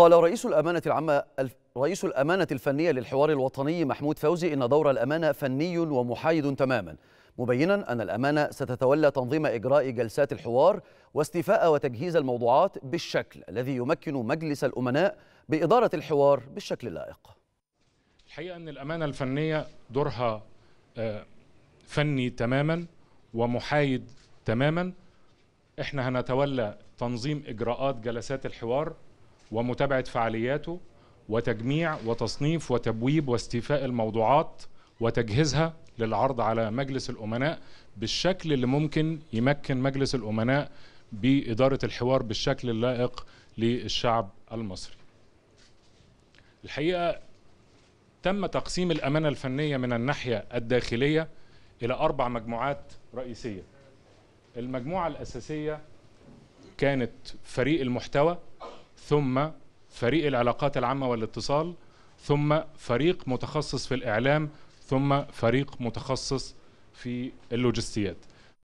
قال رئيس الأمانة العامة رئيس الأمانة الفنية للحوار الوطني محمود فوزي إن دور الأمانة فني ومحايد تماما مبينا أن الأمانة ستتولى تنظيم إجراء جلسات الحوار واستيفاء وتجهيز الموضوعات بالشكل الذي يمكن مجلس الأمناء بإدارة الحوار بالشكل اللائق الحقيقة أن الأمانة الفنية دورها آه، فني تماما ومحايد تماما احنا هنتولى تنظيم إجراءات جلسات الحوار ومتابعة فعالياته وتجميع وتصنيف وتبويب واستيفاء الموضوعات وتجهيزها للعرض على مجلس الأمناء بالشكل اللي ممكن يمكن مجلس الأمناء بإدارة الحوار بالشكل اللائق للشعب المصري الحقيقة تم تقسيم الأمانة الفنية من الناحية الداخلية إلى أربع مجموعات رئيسية المجموعة الأساسية كانت فريق المحتوى ثم فريق العلاقات العامة والاتصال ثم فريق متخصص في الإعلام ثم فريق متخصص في اللوجستيات